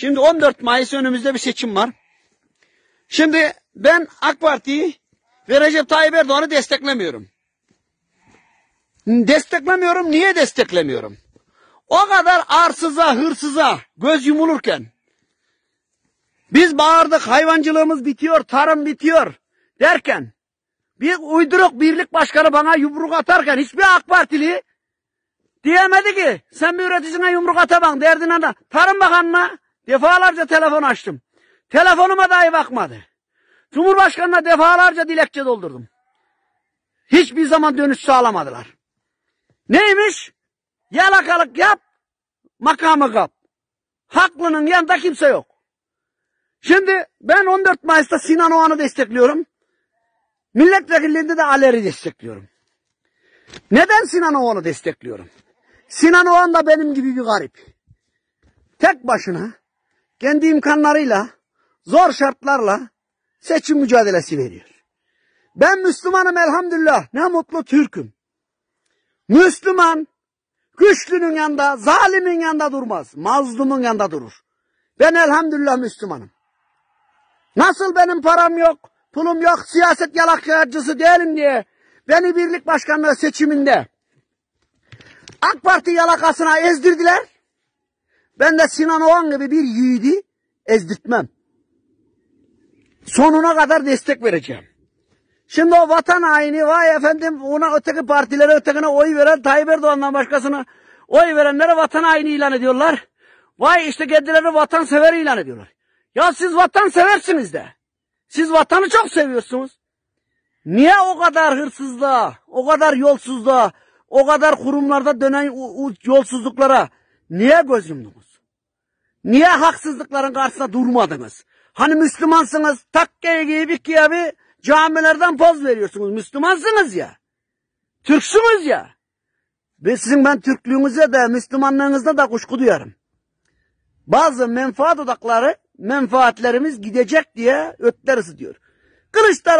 Şimdi 14 Mayıs önümüzde bir seçim var. Şimdi ben AK Parti'yi ve Recep Tayyip Erdoğan'ı desteklemiyorum. Desteklemiyorum. Niye desteklemiyorum? O kadar arsıza, hırsıza göz yumulurken biz bağırdık hayvancılığımız bitiyor, tarım bitiyor derken bir uyduruk birlik başkanı bana yumruk atarken hiçbir AK Partili diyemedi ki sen bir üreticisine yumruk ataban derdin ana, tarım bakanına Defalarca telefon açtım. Telefonuma dahi bakmadı. Cumhurbaşkanına defalarca dilekçe doldurdum. Hiçbir zaman dönüş sağlamadılar. Neymiş? Yalakalık yap, makamı kap. Haklının yanında kimse yok. Şimdi ben 14 Mayıs'ta Sinan Oğan'ı destekliyorum. Milletvekilliğinde de Aler'i destekliyorum. Neden Sinan Oğan'ı destekliyorum? Sinan Oğan da benim gibi bir garip. Tek başına kendi imkanlarıyla, zor şartlarla seçim mücadelesi veriyor. Ben Müslümanım elhamdülillah. Ne mutlu Türk'üm. Müslüman güçlünün yanında, zalimin yanında durmaz. Mazlumun yanında durur. Ben elhamdülillah Müslümanım. Nasıl benim param yok, pulum yok, siyaset yalakçısı değilim diye beni birlik başkanlığı seçiminde AK Parti yalakasına ezdirdiler. Ben de Sinan Oğan gibi bir yiğidi ezdirtmem. Sonuna kadar destek vereceğim. Şimdi o vatan haini vay efendim ona öteki partilere ötekine oy veren Tayyip Erdoğan'dan başkasına oy verenlere vatan haini ilan ediyorlar. Vay işte kendilerini vatansever ilan ediyorlar. Ya siz vatanseversiniz de. Siz vatanı çok seviyorsunuz. Niye o kadar hırsızlığa, o kadar yolsuzluğa, o kadar kurumlarda dönen yolsuzluklara niye göz yumdunuz? Niye haksızlıkların karşısında durmadınız? Hani Müslümansınız, takkeyi giyip iki camilerden poz veriyorsunuz. Müslümansınız ya. Türksünüz ya. Ve sizin ben Türklüğünüze de Müslümanlığınızda da kuşku duyarım. Bazı menfaat odakları, menfaatlerimiz gidecek diye ötler diyor. Kılıçdaroğlu